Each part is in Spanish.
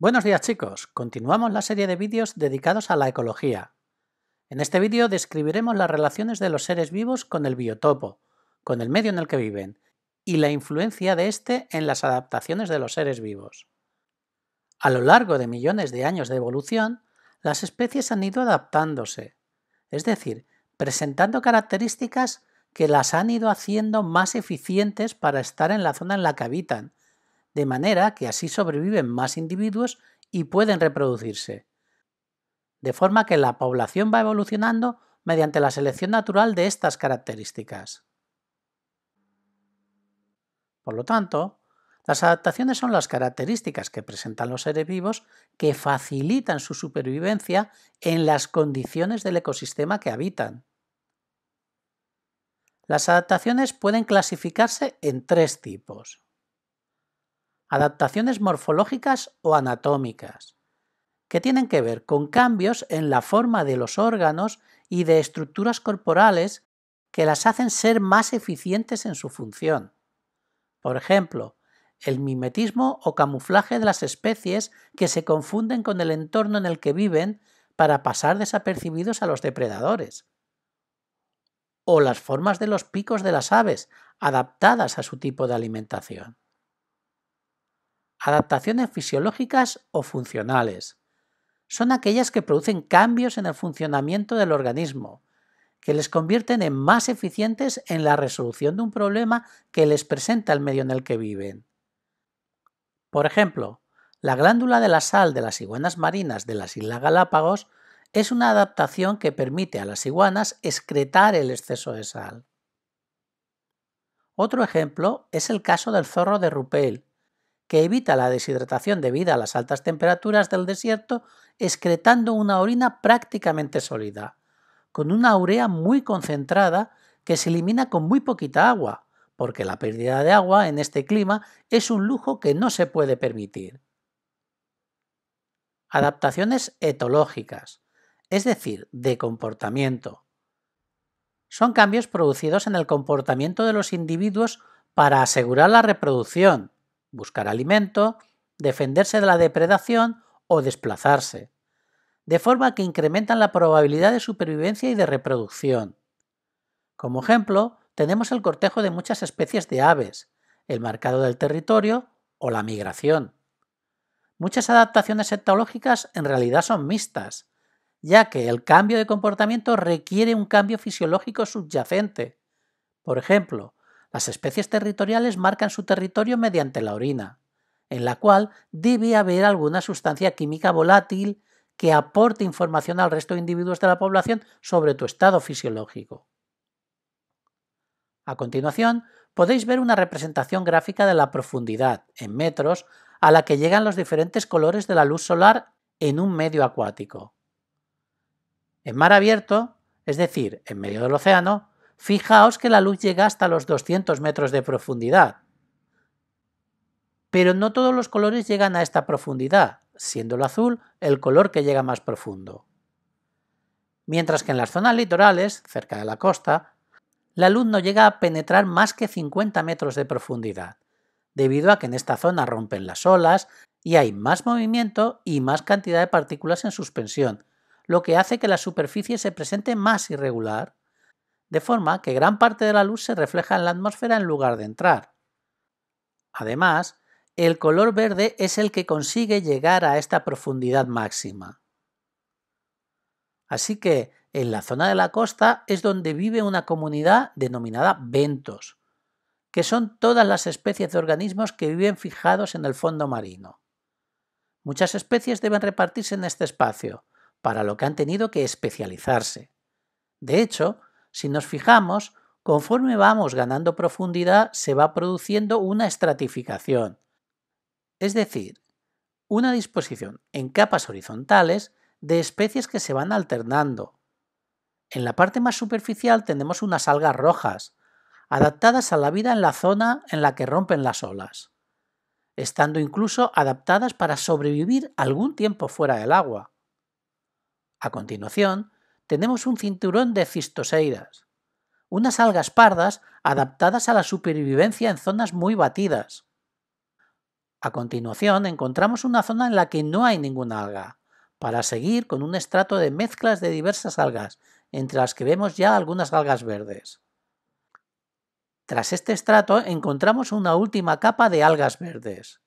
Buenos días chicos, continuamos la serie de vídeos dedicados a la ecología. En este vídeo describiremos las relaciones de los seres vivos con el biotopo, con el medio en el que viven, y la influencia de éste en las adaptaciones de los seres vivos. A lo largo de millones de años de evolución, las especies han ido adaptándose, es decir, presentando características que las han ido haciendo más eficientes para estar en la zona en la que habitan, de manera que así sobreviven más individuos y pueden reproducirse. De forma que la población va evolucionando mediante la selección natural de estas características. Por lo tanto, las adaptaciones son las características que presentan los seres vivos que facilitan su supervivencia en las condiciones del ecosistema que habitan. Las adaptaciones pueden clasificarse en tres tipos adaptaciones morfológicas o anatómicas, que tienen que ver con cambios en la forma de los órganos y de estructuras corporales que las hacen ser más eficientes en su función. Por ejemplo, el mimetismo o camuflaje de las especies que se confunden con el entorno en el que viven para pasar desapercibidos a los depredadores. O las formas de los picos de las aves, adaptadas a su tipo de alimentación adaptaciones fisiológicas o funcionales. Son aquellas que producen cambios en el funcionamiento del organismo, que les convierten en más eficientes en la resolución de un problema que les presenta el medio en el que viven. Por ejemplo, la glándula de la sal de las iguanas marinas de las Islas Galápagos es una adaptación que permite a las iguanas excretar el exceso de sal. Otro ejemplo es el caso del zorro de Rupel, que evita la deshidratación debida a las altas temperaturas del desierto, excretando una orina prácticamente sólida, con una urea muy concentrada que se elimina con muy poquita agua, porque la pérdida de agua en este clima es un lujo que no se puede permitir. Adaptaciones etológicas, es decir, de comportamiento. Son cambios producidos en el comportamiento de los individuos para asegurar la reproducción, buscar alimento, defenderse de la depredación o desplazarse, de forma que incrementan la probabilidad de supervivencia y de reproducción. Como ejemplo, tenemos el cortejo de muchas especies de aves, el marcado del territorio o la migración. Muchas adaptaciones etológicas en realidad son mixtas, ya que el cambio de comportamiento requiere un cambio fisiológico subyacente. Por ejemplo, las especies territoriales marcan su territorio mediante la orina, en la cual debe haber alguna sustancia química volátil que aporte información al resto de individuos de la población sobre tu estado fisiológico. A continuación, podéis ver una representación gráfica de la profundidad, en metros, a la que llegan los diferentes colores de la luz solar en un medio acuático. En mar abierto, es decir, en medio del océano, Fijaos que la luz llega hasta los 200 metros de profundidad. Pero no todos los colores llegan a esta profundidad, siendo el azul el color que llega más profundo. Mientras que en las zonas litorales, cerca de la costa, la luz no llega a penetrar más que 50 metros de profundidad, debido a que en esta zona rompen las olas y hay más movimiento y más cantidad de partículas en suspensión, lo que hace que la superficie se presente más irregular de forma que gran parte de la luz se refleja en la atmósfera en lugar de entrar. Además, el color verde es el que consigue llegar a esta profundidad máxima. Así que en la zona de la costa es donde vive una comunidad denominada bentos, que son todas las especies de organismos que viven fijados en el fondo marino. Muchas especies deben repartirse en este espacio, para lo que han tenido que especializarse. De hecho, si nos fijamos, conforme vamos ganando profundidad se va produciendo una estratificación. Es decir, una disposición en capas horizontales de especies que se van alternando. En la parte más superficial tenemos unas algas rojas, adaptadas a la vida en la zona en la que rompen las olas, estando incluso adaptadas para sobrevivir algún tiempo fuera del agua. A continuación, tenemos un cinturón de cistoseiras, unas algas pardas adaptadas a la supervivencia en zonas muy batidas. A continuación encontramos una zona en la que no hay ninguna alga, para seguir con un estrato de mezclas de diversas algas, entre las que vemos ya algunas algas verdes. Tras este estrato encontramos una última capa de algas verdes.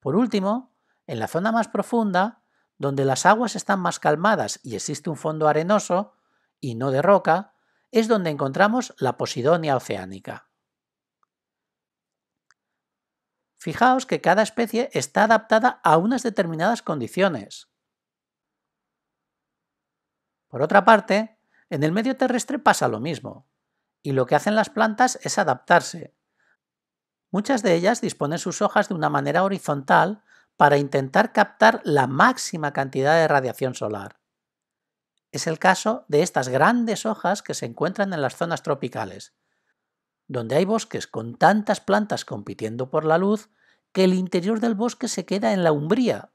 Por último, en la zona más profunda donde las aguas están más calmadas y existe un fondo arenoso, y no de roca, es donde encontramos la Posidonia oceánica. Fijaos que cada especie está adaptada a unas determinadas condiciones. Por otra parte, en el medio terrestre pasa lo mismo, y lo que hacen las plantas es adaptarse. Muchas de ellas disponen sus hojas de una manera horizontal para intentar captar la máxima cantidad de radiación solar. Es el caso de estas grandes hojas que se encuentran en las zonas tropicales, donde hay bosques con tantas plantas compitiendo por la luz que el interior del bosque se queda en la umbría,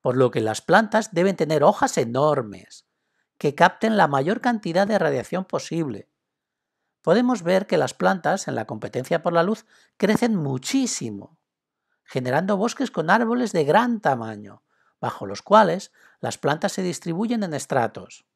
por lo que las plantas deben tener hojas enormes, que capten la mayor cantidad de radiación posible. Podemos ver que las plantas en la competencia por la luz crecen muchísimo, generando bosques con árboles de gran tamaño, bajo los cuales las plantas se distribuyen en estratos.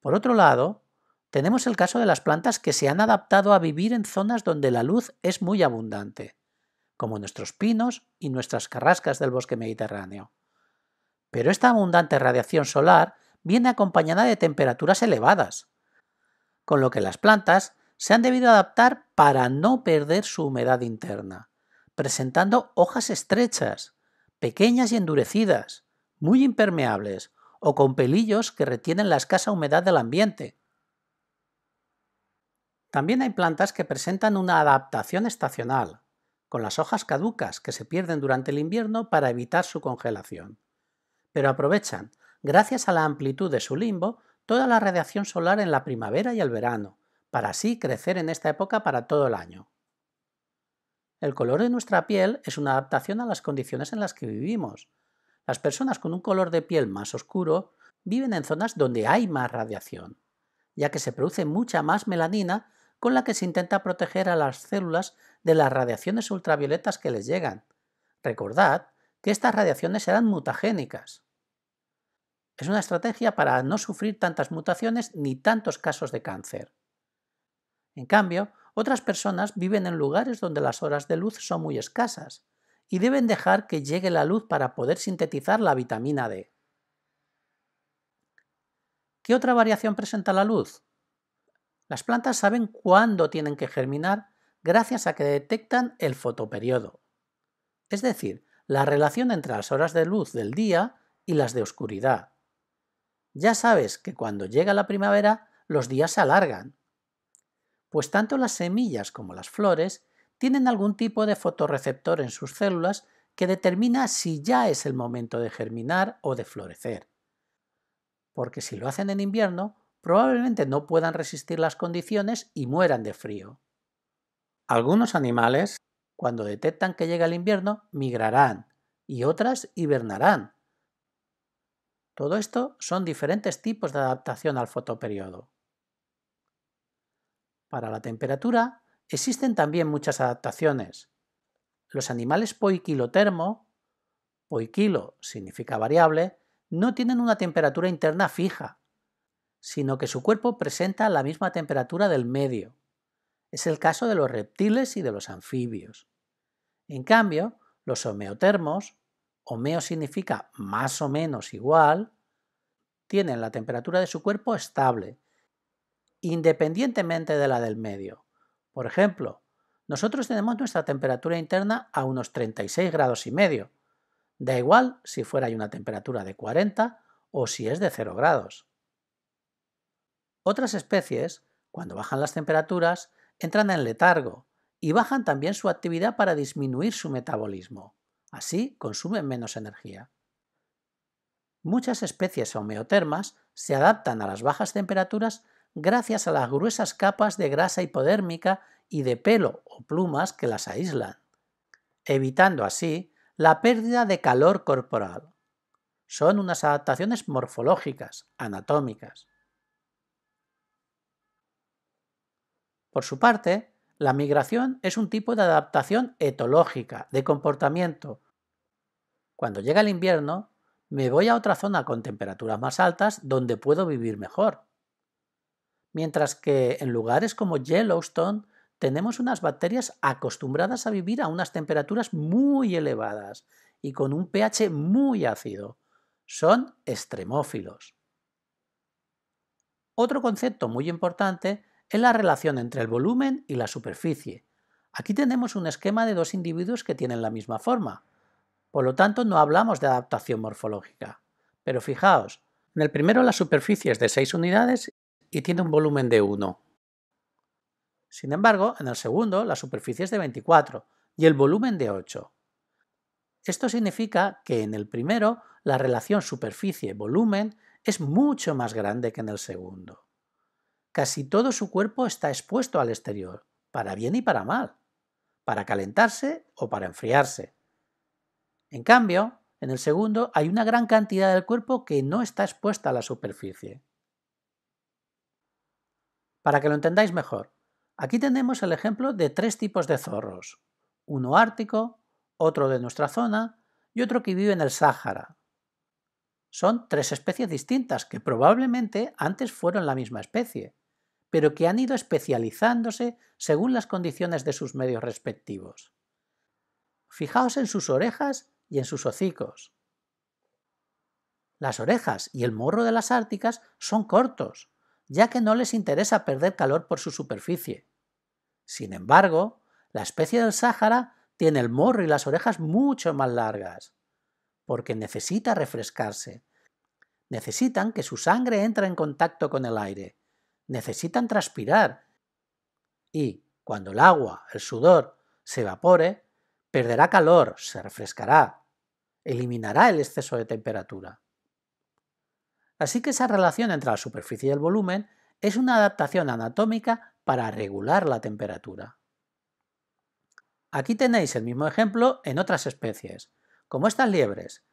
Por otro lado, tenemos el caso de las plantas que se han adaptado a vivir en zonas donde la luz es muy abundante, como nuestros pinos y nuestras carrascas del bosque mediterráneo. Pero esta abundante radiación solar viene acompañada de temperaturas elevadas, con lo que las plantas se han debido adaptar para no perder su humedad interna presentando hojas estrechas, pequeñas y endurecidas, muy impermeables o con pelillos que retienen la escasa humedad del ambiente. También hay plantas que presentan una adaptación estacional, con las hojas caducas que se pierden durante el invierno para evitar su congelación. Pero aprovechan, gracias a la amplitud de su limbo, toda la radiación solar en la primavera y el verano, para así crecer en esta época para todo el año. El color de nuestra piel es una adaptación a las condiciones en las que vivimos. Las personas con un color de piel más oscuro viven en zonas donde hay más radiación, ya que se produce mucha más melanina con la que se intenta proteger a las células de las radiaciones ultravioletas que les llegan. Recordad que estas radiaciones serán mutagénicas. Es una estrategia para no sufrir tantas mutaciones ni tantos casos de cáncer. En cambio, otras personas viven en lugares donde las horas de luz son muy escasas y deben dejar que llegue la luz para poder sintetizar la vitamina D. ¿Qué otra variación presenta la luz? Las plantas saben cuándo tienen que germinar gracias a que detectan el fotoperiodo, es decir, la relación entre las horas de luz del día y las de oscuridad. Ya sabes que cuando llega la primavera los días se alargan pues tanto las semillas como las flores tienen algún tipo de fotorreceptor en sus células que determina si ya es el momento de germinar o de florecer. Porque si lo hacen en invierno, probablemente no puedan resistir las condiciones y mueran de frío. Algunos animales, cuando detectan que llega el invierno, migrarán y otras hibernarán. Todo esto son diferentes tipos de adaptación al fotoperiodo. Para la temperatura existen también muchas adaptaciones. Los animales poiquilotermo, poiquilo significa variable, no tienen una temperatura interna fija, sino que su cuerpo presenta la misma temperatura del medio. Es el caso de los reptiles y de los anfibios. En cambio, los homeotermos, homeo significa más o menos igual, tienen la temperatura de su cuerpo estable independientemente de la del medio. Por ejemplo, nosotros tenemos nuestra temperatura interna a unos 36 grados y medio. Da igual si fuera una temperatura de 40 o si es de 0 grados. Otras especies, cuando bajan las temperaturas, entran en letargo y bajan también su actividad para disminuir su metabolismo. Así consumen menos energía. Muchas especies homeotermas se adaptan a las bajas temperaturas gracias a las gruesas capas de grasa hipodérmica y de pelo o plumas que las aíslan, evitando así la pérdida de calor corporal. Son unas adaptaciones morfológicas, anatómicas. Por su parte, la migración es un tipo de adaptación etológica, de comportamiento. Cuando llega el invierno, me voy a otra zona con temperaturas más altas donde puedo vivir mejor mientras que en lugares como Yellowstone tenemos unas bacterias acostumbradas a vivir a unas temperaturas muy elevadas y con un pH muy ácido. Son extremófilos. Otro concepto muy importante es la relación entre el volumen y la superficie. Aquí tenemos un esquema de dos individuos que tienen la misma forma. Por lo tanto, no hablamos de adaptación morfológica. Pero fijaos, en el primero la superficie es de 6 unidades y tiene un volumen de 1. Sin embargo, en el segundo la superficie es de 24 y el volumen de 8. Esto significa que en el primero la relación superficie-volumen es mucho más grande que en el segundo. Casi todo su cuerpo está expuesto al exterior, para bien y para mal, para calentarse o para enfriarse. En cambio, en el segundo hay una gran cantidad del cuerpo que no está expuesta a la superficie. Para que lo entendáis mejor, aquí tenemos el ejemplo de tres tipos de zorros, uno ártico, otro de nuestra zona y otro que vive en el Sáhara. Son tres especies distintas que probablemente antes fueron la misma especie, pero que han ido especializándose según las condiciones de sus medios respectivos. Fijaos en sus orejas y en sus hocicos. Las orejas y el morro de las árticas son cortos, ya que no les interesa perder calor por su superficie. Sin embargo, la especie del Sáhara tiene el morro y las orejas mucho más largas, porque necesita refrescarse. Necesitan que su sangre entre en contacto con el aire. Necesitan transpirar. Y, cuando el agua, el sudor, se evapore, perderá calor, se refrescará, eliminará el exceso de temperatura. Así que esa relación entre la superficie y el volumen es una adaptación anatómica para regular la temperatura. Aquí tenéis el mismo ejemplo en otras especies, como estas liebres.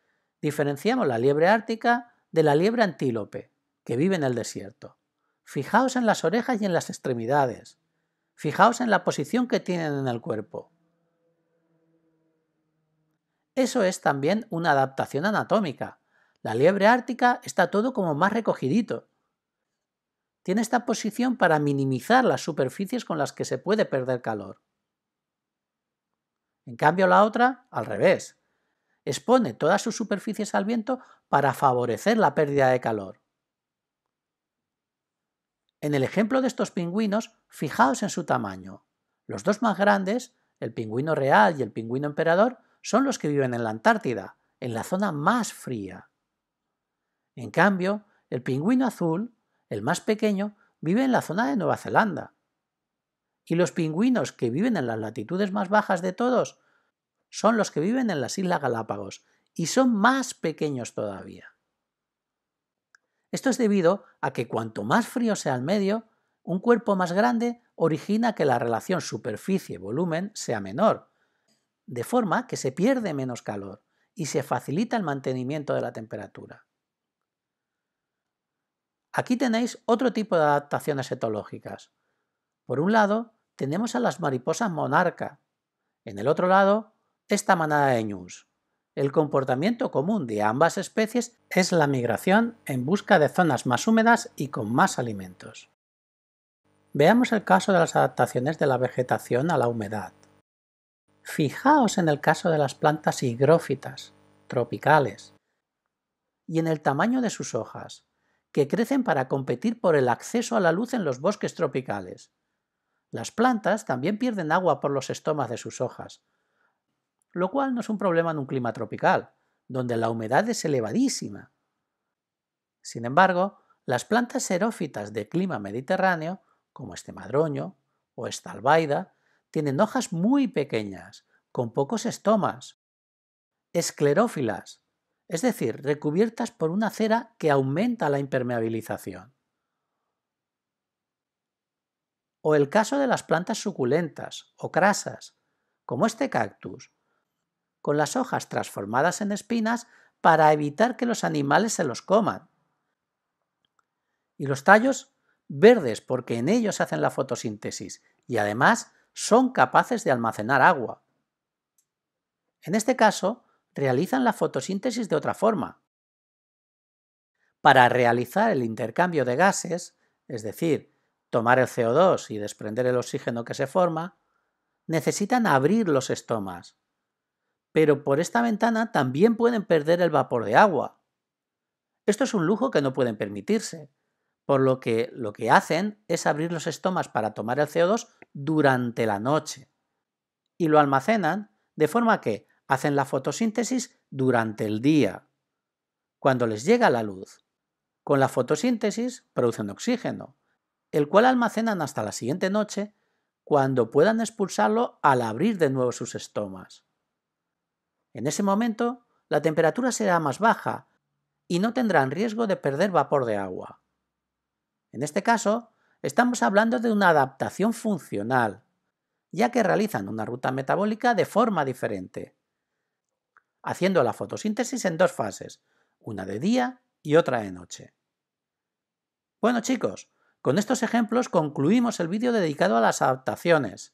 Diferenciamos la liebre ártica de la liebre antílope, que vive en el desierto. Fijaos en las orejas y en las extremidades. Fijaos en la posición que tienen en el cuerpo. Eso es también una adaptación anatómica, la liebre ártica está todo como más recogidito. Tiene esta posición para minimizar las superficies con las que se puede perder calor. En cambio la otra, al revés, expone todas sus superficies al viento para favorecer la pérdida de calor. En el ejemplo de estos pingüinos, fijaos en su tamaño. Los dos más grandes, el pingüino real y el pingüino emperador, son los que viven en la Antártida, en la zona más fría. En cambio, el pingüino azul, el más pequeño, vive en la zona de Nueva Zelanda. Y los pingüinos que viven en las latitudes más bajas de todos son los que viven en las Islas Galápagos y son más pequeños todavía. Esto es debido a que cuanto más frío sea el medio, un cuerpo más grande origina que la relación superficie-volumen sea menor, de forma que se pierde menos calor y se facilita el mantenimiento de la temperatura. Aquí tenéis otro tipo de adaptaciones etológicas. Por un lado, tenemos a las mariposas monarca. En el otro lado, esta manada de ñus. El comportamiento común de ambas especies es la migración en busca de zonas más húmedas y con más alimentos. Veamos el caso de las adaptaciones de la vegetación a la humedad. Fijaos en el caso de las plantas higrófitas, tropicales, y en el tamaño de sus hojas, que crecen para competir por el acceso a la luz en los bosques tropicales. Las plantas también pierden agua por los estomas de sus hojas, lo cual no es un problema en un clima tropical, donde la humedad es elevadísima. Sin embargo, las plantas xerófitas de clima mediterráneo, como este madroño o esta albaida, tienen hojas muy pequeñas, con pocos estomas, esclerófilas, es decir, recubiertas por una cera que aumenta la impermeabilización. O el caso de las plantas suculentas o crasas, como este cactus, con las hojas transformadas en espinas para evitar que los animales se los coman. Y los tallos verdes porque en ellos hacen la fotosíntesis y además son capaces de almacenar agua. En este caso, realizan la fotosíntesis de otra forma. Para realizar el intercambio de gases, es decir, tomar el CO2 y desprender el oxígeno que se forma, necesitan abrir los estomas. Pero por esta ventana también pueden perder el vapor de agua. Esto es un lujo que no pueden permitirse, por lo que lo que hacen es abrir los estomas para tomar el CO2 durante la noche. Y lo almacenan de forma que hacen la fotosíntesis durante el día, cuando les llega la luz. Con la fotosíntesis producen oxígeno, el cual almacenan hasta la siguiente noche cuando puedan expulsarlo al abrir de nuevo sus estomas. En ese momento, la temperatura será más baja y no tendrán riesgo de perder vapor de agua. En este caso, estamos hablando de una adaptación funcional, ya que realizan una ruta metabólica de forma diferente, haciendo la fotosíntesis en dos fases, una de día y otra de noche. Bueno chicos, con estos ejemplos concluimos el vídeo dedicado a las adaptaciones.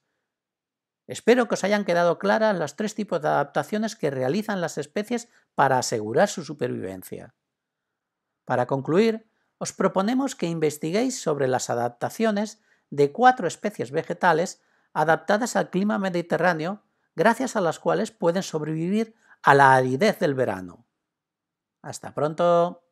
Espero que os hayan quedado claras los tres tipos de adaptaciones que realizan las especies para asegurar su supervivencia. Para concluir, os proponemos que investiguéis sobre las adaptaciones de cuatro especies vegetales adaptadas al clima mediterráneo, gracias a las cuales pueden sobrevivir a la aridez del verano. Hasta pronto.